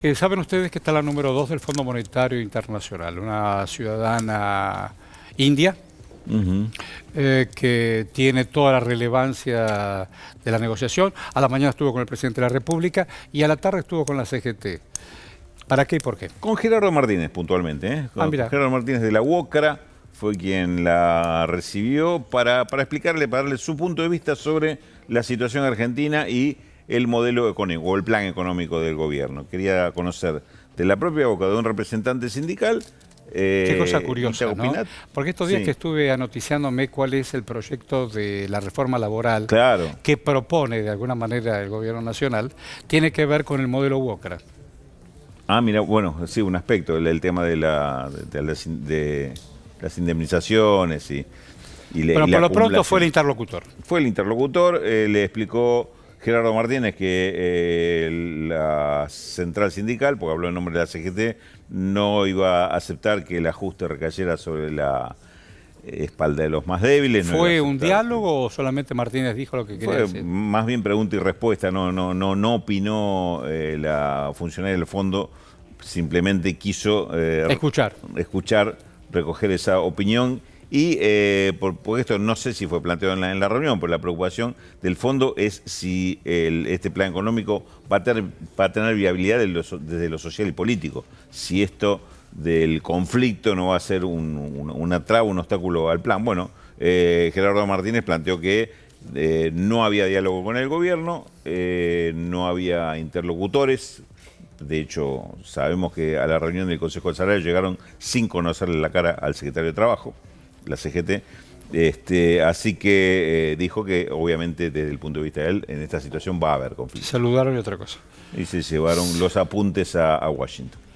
Eh, Saben ustedes que está la número 2 del Fondo Monetario Internacional, una ciudadana india eh, que tiene toda la relevancia de la negociación. A la mañana estuvo con el presidente de la República y a la tarde estuvo con la CGT. ¿Para qué y por qué? Con Gerardo Martínez puntualmente, ¿eh? ah, Gerardo Martínez de la UOCRA fue quien la recibió para, para explicarle, para darle su punto de vista sobre la situación argentina y el modelo económico o el plan económico del gobierno. Quería conocer de la propia boca de un representante sindical. Eh, Qué cosa curiosa, Porque estos días que estuve anoticiándome cuál es el proyecto de la reforma laboral que propone de alguna manera el gobierno nacional, tiene que ver con el modelo UOCRA. Ah, mira, bueno, sí, un aspecto, el, tema de, la, de, las indemnizaciones y... y por lo pronto fue el interlocutor. Fue el interlocutor, eh, le explicó Gerardo Martínez, que eh, la central sindical, porque habló en nombre de la CGT, no iba a aceptar que el ajuste recayera sobre la espalda de los más débiles. ¿Fue un diálogo o solamente Martínez dijo lo que quería Fue, Más bien pregunta y respuesta, no, no, no, no opinó eh, la funcionaria del fondo, simplemente quiso... Eh, escuchar. Escuchar, recoger esa opinión y eh, por, esto no sé si fue planteado en la, reunión, pero la preocupación del fondo es si este plan económico va a, tener viabilidad desde lo social y político. Si esto del conflicto no va a ser un, una traba, un obstáculo al plan. Bueno, eh, Gerardo Martínez planteó que eh, no había diálogo con el gobierno, no había interlocutores, de hecho, sabemos que a la reunión del Consejo de Salario llegaron sin conocerle la cara al secretario de Trabajo la CGT. Este, así que eh, dijo que obviamente desde el punto de vista de él, en esta situación va a haber conflicto. Saludaron y otra cosa. Y se llevaron los apuntes a Washington.